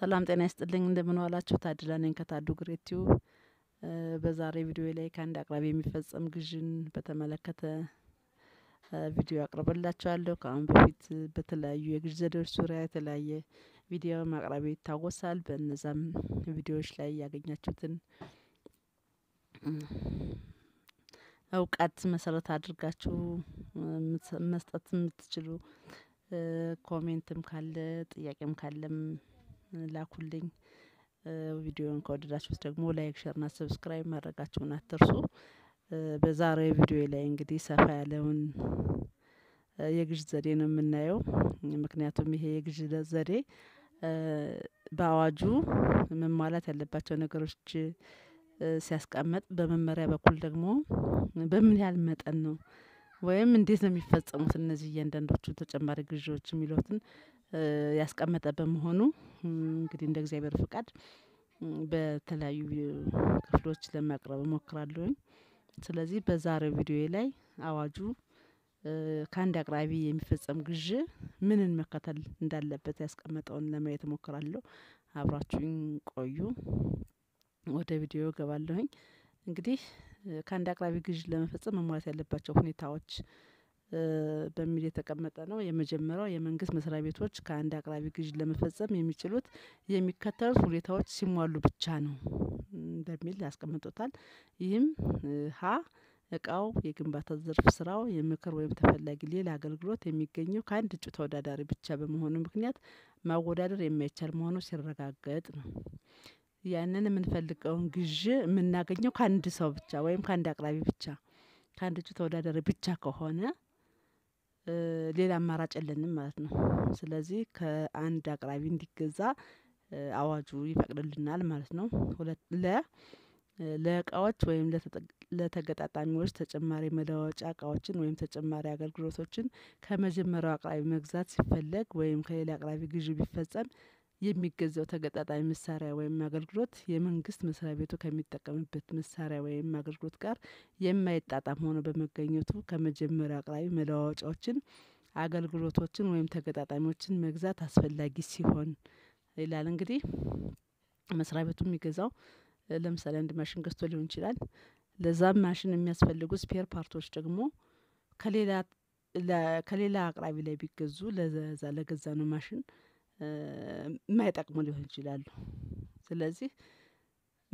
ሰላም ጤና ይስጥልኝ ዋላችሁ ታድላ ነኝ ከታዱ ግሬት ቲዩብ። በዛሬ ቪዲዮ ላይ ከአንድ አቅራቢ የሚፈጸም ግዥን በተመለከተ ቪዲዮ አቅርበላችኋለሁ። ከአሁን በፊት በተለያዩ የግዥ ዘዴዎች ዙሪያ የተለያየ ቪዲዮ ማቅረቤ ይታወሳል። በእነዛም ቪዲዮዎች ላይ ያገኛችሁትን እውቀት መሰረት አድርጋችሁ መስጠት የምትችሉ ኮሜንትም ካለ ጥያቄም ካለም ላኩልኝ። ቪዲዮን ከወደዳችሁት ደግሞ ላይክ፣ ሸርና ሰብስክራይብ ማድረጋችሁን አትርሱ። በዛሬው ቪዲዮ ላይ እንግዲህ ሰፋ ያለውን የግዥ ዘዴ ነው የምናየው። ምክንያቱም ይሄ የግዥ ዘዴ በአዋጁ መሟላት ያለባቸው ነገሮች ሲያስቀምጥ በመመሪያ በኩል ደግሞ በምን ያህል መጠን ነው ወይም እንዴት ነው የሚፈጸሙት እነዚህ እያንዳንዶቹ ተጨማሪ ግዥዎች የሚሉትን ያስቀመጠ በመሆኑ እንግዲህ እንደ እግዚአብሔር ፍቃድ በተለያዩ ክፍሎች ለማቅረብ እሞክራለሁኝ። ስለዚህ በዛሬው ቪዲዮ ላይ አዋጁ ከአንድ አቅራቢ የሚፈጸም ግዥ ምንን መከተል እንዳለበት ያስቀመጠውን ለማየት እሞክራለሁ። አብራችሁኝ ቆዩ። ወደ ቪዲዮ ገባለሁኝ እንግዲህ ከአንድ አቅራቢ ግዥ ለመፈጸም መሟላት ያለባቸው ሁኔታዎች በሚል የተቀመጠ ነው። የመጀመሪያው የመንግስት መስሪያ ቤቶች ከአንድ አቅራቢ ግዥ ለመፈጸም የሚችሉት የሚከተሉት ሁኔታዎች ሲሟሉ ብቻ ነው በሚል ያስቀምጡታል። ይህም ሀ እቃው የግንባታ ዘርፍ ስራው የምክር ወይም ተፈላጊ ሌላ አገልግሎት የሚገኘው ከአንድ እጩ ተወዳዳሪ ብቻ በመሆኑ ምክንያት ማወዳደር የማይቻል መሆኑ ሲረጋገጥ ነው። ያንን የምንፈልገውን ግዥ የምናገኘው ከአንድ ሰው ብቻ ወይም ከአንድ አቅራቢ ብቻ ከአንድ እጩ ተወዳዳሪ ብቻ ከሆነ ሌላ አማራጭ የለንም ማለት ነው። ስለዚህ ከአንድ አቅራቢ እንዲገዛ አዋጁ ይፈቅድልናል ማለት ነው። ለ ለእቃዎች ወይም ለተገጣጣሚዎች ተጨማሪ መለዋወጫ እቃዎችን ወይም ተጨማሪ አገልግሎቶችን ከመጀመሪያው አቅራቢ መግዛት ሲፈለግ ወይም ከሌላ አቅራቢ ግዢ ቢፈጸም የሚገዛው ተገጣጣሚ መሳሪያ ወይም አገልግሎት የመንግስት መስሪያ ቤቱ ከሚጠቀምበት መሳሪያ ወይም አገልግሎት ጋር የማይጣጣም ሆኖ በመገኘቱ ከመጀመሪያው አቅራቢ መለዋወጫዎችን አገልግሎቶችን ወይም ተገጣጣሚዎችን መግዛት አስፈላጊ ሲሆን ይላል እንግዲህ መስሪያ ቤቱ የሚገዛው ለምሳሌ አንድ ማሽን ገዝቶ ሊሆን ይችላል። ለዛም ማሽን የሚያስፈልጉ ስፔር ፓርቶች ደግሞ ከሌላ ከሌላ አቅራቢ ላይ ቢገዙ ለዛ ነው ማሽን የማይጠቅሙ ሊሆን ይችላሉ። ስለዚህ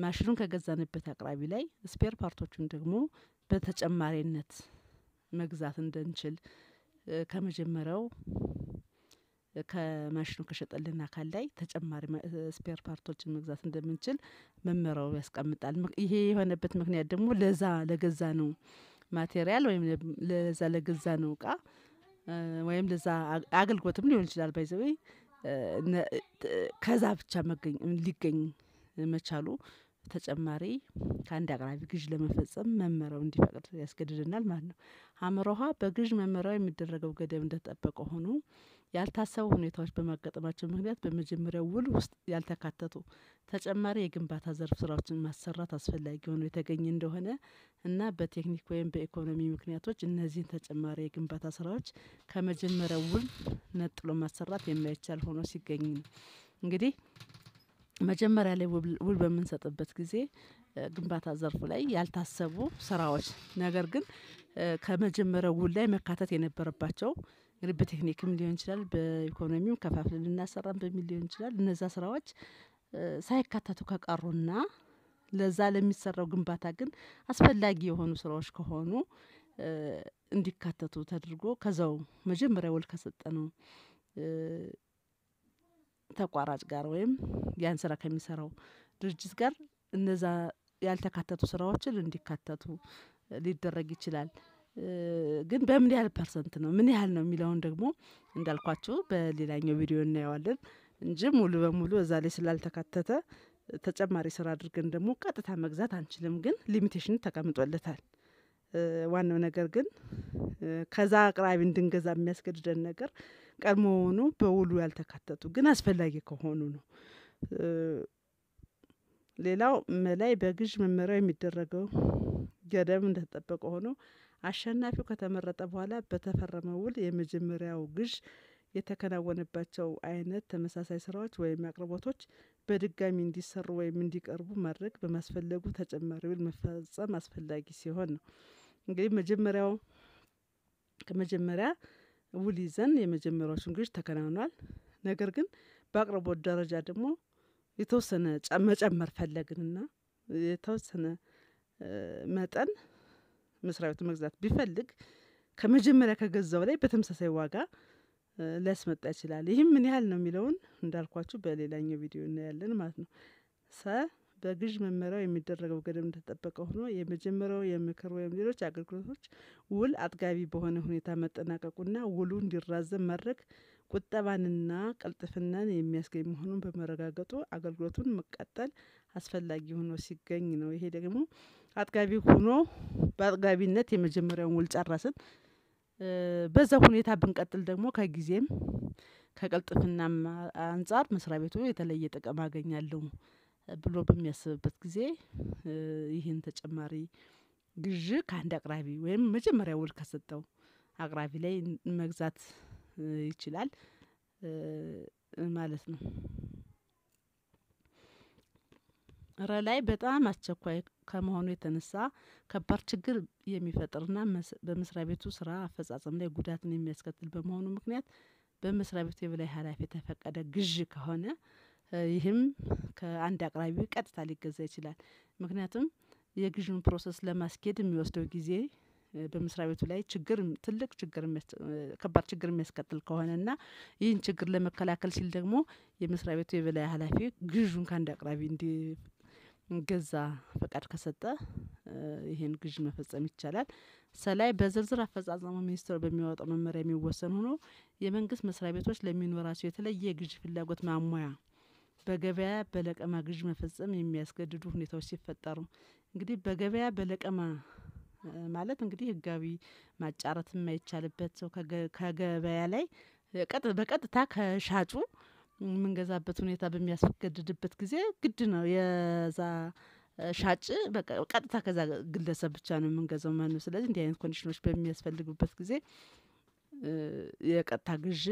ማሽኑን ከገዛንበት አቅራቢ ላይ ስፔር ፓርቶቹን ደግሞ በተጨማሪነት መግዛት እንድንችል ከመጀመሪያው ከማሽኑ ከሸጠልን አካል ላይ ተጨማሪ ስፔር ፓርቶችን መግዛት እንደምንችል መመሪያው ያስቀምጣል። ይሄ የሆነበት ምክንያት ደግሞ ለዛ ለገዛ ነው ማቴሪያል ወይም ለዛ ነው እቃ ወይም ለዛ አገልግሎትም ሊሆን ይችላል ባይ ከዛ ብቻ ሊገኝ መቻሉ ተጨማሪ ከአንድ አቅራቢ ግዥ ለመፈጸም መመሪያው እንዲፈቅድ ያስገድደናል ማለት ነው። ሀመር ውሃ በግዥ መመሪያው የሚደረገው ገደብ እንደተጠበቀ ሆኖ ያልታሰቡ ሁኔታዎች በማጋጠማቸው ምክንያት በመጀመሪያው ውል ውስጥ ያልተካተቱ ተጨማሪ የግንባታ ዘርፍ ስራዎችን ማሰራት አስፈላጊ ሆኖ የተገኘ እንደሆነ እና በቴክኒክ ወይም በኢኮኖሚ ምክንያቶች እነዚህን ተጨማሪ የግንባታ ስራዎች ከመጀመሪያው ውል ነጥሎ ማሰራት የማይቻል ሆኖ ሲገኝ ነው። እንግዲህ መጀመሪያ ላይ ውል በምንሰጥበት ጊዜ ግንባታ ዘርፉ ላይ ያልታሰቡ ስራዎች ነገር ግን ከመጀመሪያው ውል ላይ መካተት የነበረባቸው እንግዲህ በቴክኒክም ሊሆን ይችላል፣ በኢኮኖሚም ከፋፍል ልናሰራ በሚል ሊሆን ይችላል። እነዛ ስራዎች ሳይካተቱ ከቀሩና ለዛ ለሚሰራው ግንባታ ግን አስፈላጊ የሆኑ ስራዎች ከሆኑ እንዲካተቱ ተደርጎ ከዛው መጀመሪያ ውል ከሰጠነው ተቋራጭ ጋር ወይም ያን ስራ ከሚሰራው ድርጅት ጋር እነዛ ያልተካተቱ ስራዎችን እንዲካተቱ ሊደረግ ይችላል። ግን በምን ያህል ፐርሰንት ነው ምን ያህል ነው የሚለውን ደግሞ እንዳልኳችሁ በሌላኛው ቪዲዮ እናየዋለን እንጂ ሙሉ በሙሉ እዛ ላይ ስላልተካተተ ተጨማሪ ስራ አድርገን ደግሞ ቀጥታ መግዛት አንችልም። ግን ሊሚቴሽን ተቀምጦለታል። ዋናው ነገር ግን ከዛ አቅራቢ እንድንገዛ የሚያስገድደን ነገር ቀድሞውኑ በውሉ ያልተካተቱ ግን አስፈላጊ ከሆኑ ነው። ሌላው መላይ በግዥ መመሪያው የሚደረገው ገደብ እንደተጠበቀ ሆኖ አሸናፊው ከተመረጠ በኋላ በተፈረመ ውል የመጀመሪያው ግዥ የተከናወነባቸው አይነት ተመሳሳይ ስራዎች ወይም አቅርቦቶች በድጋሚ እንዲሰሩ ወይም እንዲቀርቡ ማድረግ በማስፈለጉ ተጨማሪ ውል መፈጸም አስፈላጊ ሲሆን ነው። እንግዲህ መጀመሪያው ከመጀመሪያ ውል ይዘን የመጀመሪያዎቹን ግዥ ተከናውኗል። ነገር ግን በአቅርቦት ደረጃ ደግሞ የተወሰነ መጨመር ፈለግንና የተወሰነ መጠን መስሪያ ቤቱ መግዛት ቢፈልግ ከመጀመሪያ ከገዛው ላይ በተመሳሳይ ዋጋ ሊያስመጣ ይችላል። ይህም ምን ያህል ነው የሚለውን እንዳልኳችሁ በሌላኛው ቪዲዮ እናያለን ማለት ነው። ሰ በግዥ መመሪያው የሚደረገው ገደብ እንደተጠበቀ ሆኖ የመጀመሪያው የምክር ወይም ሌሎች አገልግሎቶች ውል አጥጋቢ በሆነ ሁኔታ መጠናቀቁና ውሉ እንዲራዘም ማድረግ ቁጠባንና ቅልጥፍናን የሚያስገኝ መሆኑን በመረጋገጡ አገልግሎቱን መቀጠል አስፈላጊ ሆኖ ሲገኝ ነው። ይሄ ደግሞ አጥጋቢ ሆኖ በአጥጋቢነት የመጀመሪያውን ውል ጨረስን። በዛ ሁኔታ ብንቀጥል ደግሞ ከጊዜም ከቅልጥፍናም አንጻር መስሪያ ቤቱ የተለየ ጥቅም አገኛለሁ ብሎ በሚያስብበት ጊዜ ይህን ተጨማሪ ግዥ ከአንድ አቅራቢ ወይም መጀመሪያ ውል ከሰጠው አቅራቢ ላይ መግዛት ይችላል ማለት ነው። ረላይ በጣም አስቸኳይ ከመሆኑ የተነሳ ከባድ ችግር የሚፈጥርና በመስሪያ ቤቱ ስራ አፈጻጸም ላይ ጉዳትን የሚያስከትል በመሆኑ ምክንያት በመስሪያ ቤቱ የበላይ ኃላፊ የተፈቀደ ግዥ ከሆነ ይህም ከአንድ አቅራቢ ቀጥታ ሊገዛ ይችላል። ምክንያቱም የግዥን ፕሮሰስ ለማስኬድ የሚወስደው ጊዜ በመስሪያ ቤቱ ላይ ችግር ትልቅ ችግር ከባድ ችግር የሚያስከትል ከሆነና ይህን ችግር ለመከላከል ሲል ደግሞ የመስሪያ ቤቱ የበላይ ኃላፊ ግዥን ከአንድ አቅራቢ እንዲ ገዛ ፈቃድ ከሰጠ ይሄን ግዥ መፈጸም ይቻላል። ሰላይ በዝርዝር አፈጻጸሙ ሚኒስቴር በሚያወጣው መመሪያ የሚወሰን ሆኖ የመንግስት መስሪያ ቤቶች ለሚኖራቸው የተለየ የግዥ ፍላጎት ማሟያ በገበያ በለቀማ ግዥ መፈጸም የሚያስገድዱ ሁኔታዎች ሲፈጠሩ እንግዲህ በገበያ በለቀማ ማለት እንግዲህ ህጋዊ ማጫረት የማይቻልበት ሰው ከገበያ ላይ በቀጥታ ከሻጩ የምንገዛበት ሁኔታ በሚያስገድድበት ጊዜ ግድ ነው የዛ ሻጭ ቀጥታ ከዛ ግለሰብ ብቻ ነው የምንገዛው ማለት ነው። ስለዚህ እንዲህ አይነት ኮንዲሽኖች በሚያስፈልጉበት ጊዜ የቀጥታ ግዥ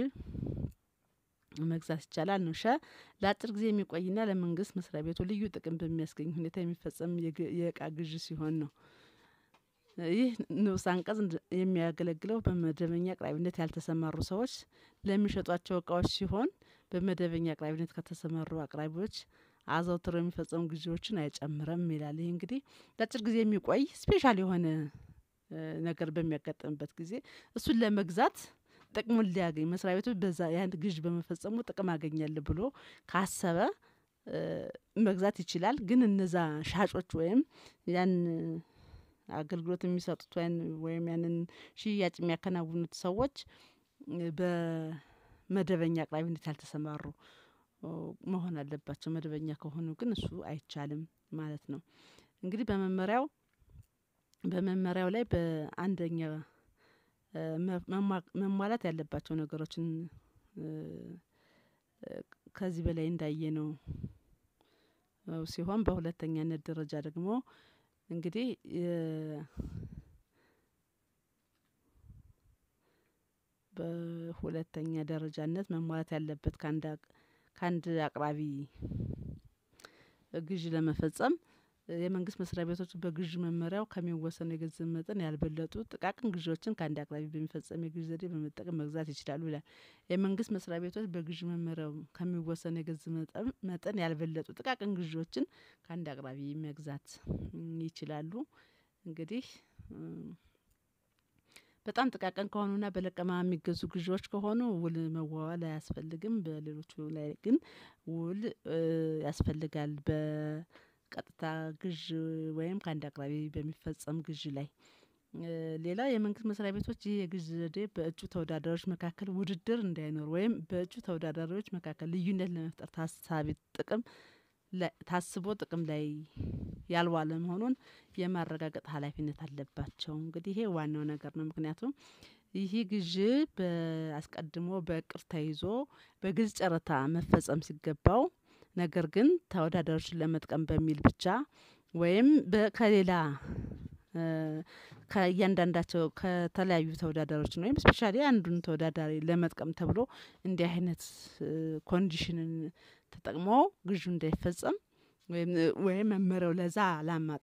መግዛት ይቻላል ነው። ሸ ለአጭር ጊዜ የሚቆይና ለመንግስት መስሪያ ቤቱ ልዩ ጥቅም በሚያስገኝ ሁኔታ የሚፈጸም የእቃ ግዥ ሲሆን ነው። ይህ ንዑስ አንቀጽ የሚያገለግለው በመደበኛ አቅራቢነት ያልተሰማሩ ሰዎች ለሚሸጧቸው እቃዎች ሲሆን በመደበኛ አቅራቢነት ከተሰመሩ አቅራቢዎች አዘውትረው የሚፈጸሙ ግዢዎችን አይጨምርም ይላል። ይህ እንግዲህ ለአጭር ጊዜ የሚቆይ ስፔሻል የሆነ ነገር በሚያጋጥምበት ጊዜ እሱን ለመግዛት ጥቅሙን ሊያገኝ መስሪያ ቤቱ በዛ ያን ግዥ በመፈጸሙ ጥቅም አገኛል ብሎ ካሰበ መግዛት ይችላል። ግን እነዛ ሻጮች ወይም ያን አገልግሎት የሚሰጡት ወይም ያንን ሽያጭ የሚያከናውኑት ሰዎች በ መደበኛ አቅራቢነት ያልተሰማሩ መሆን አለባቸው። መደበኛ ከሆኑ ግን እሱ አይቻልም ማለት ነው። እንግዲህ በመመሪያው በመመሪያው ላይ በአንደኛ መሟላት ያለባቸው ነገሮችን ከዚህ በላይ እንዳየነው ሲሆን በሁለተኛነት ደረጃ ደግሞ እንግዲህ በሁለተኛ ደረጃነት መሟላት ያለበት ከአንድ አቅራቢ ግዥ ለመፈጸም የመንግስት መስሪያ ቤቶች በግዥ መመሪያው ከሚወሰነው የገንዘብ መጠን ያልበለጡ ጥቃቅን ግዢዎችን ከአንድ አቅራቢ በሚፈጸም የግዥ ዘዴ በመጠቀም መግዛት ይችላሉ ይላል። የመንግስት መስሪያ ቤቶች በግዥ መመሪያው ከሚወሰነው የገንዘብ መጠን ያልበለጡ ጥቃቅን ግዢዎችን ከአንድ አቅራቢ መግዛት ይችላሉ። እንግዲህ በጣም ጥቃቅን ከሆኑና በለቀማ የሚገዙ ግዢዎች ከሆኑ ውል መዋዋል አያስፈልግም። በሌሎቹ ላይ ግን ውል ያስፈልጋል። በቀጥታ ግዥ ወይም ከአንድ አቅራቢ በሚፈጸም ግዥ ላይ ሌላ የመንግስት መስሪያ ቤቶች ይህ የግዥ ዘዴ በእጩ ተወዳዳሪዎች መካከል ውድድር እንዳይኖር ወይም በእጩ ተወዳዳሪዎች መካከል ልዩነት ለመፍጠር ታሳቢ ጥቅም ታስቦ ጥቅም ላይ ያልዋለ መሆኑን የማረጋገጥ ኃላፊነት አለባቸው። እንግዲህ ይሄ ዋናው ነገር ነው። ምክንያቱም ይህ ግዥ አስቀድሞ በእቅድ ተይዞ በግዝ ጨረታ መፈጸም ሲገባው ነገር ግን ተወዳዳሪዎችን ለመጥቀም በሚል ብቻ ወይም ከሌላ ከእያንዳንዳቸው ከተለያዩ ነው ወይም ስፔሻሊ አንዱን ተወዳዳሪ ለመጥቀም ተብሎ እንዲህ አይነት ኮንዲሽንን ተጠቅሞ ግዢው እንዳይፈጸም زعلان لزعلمت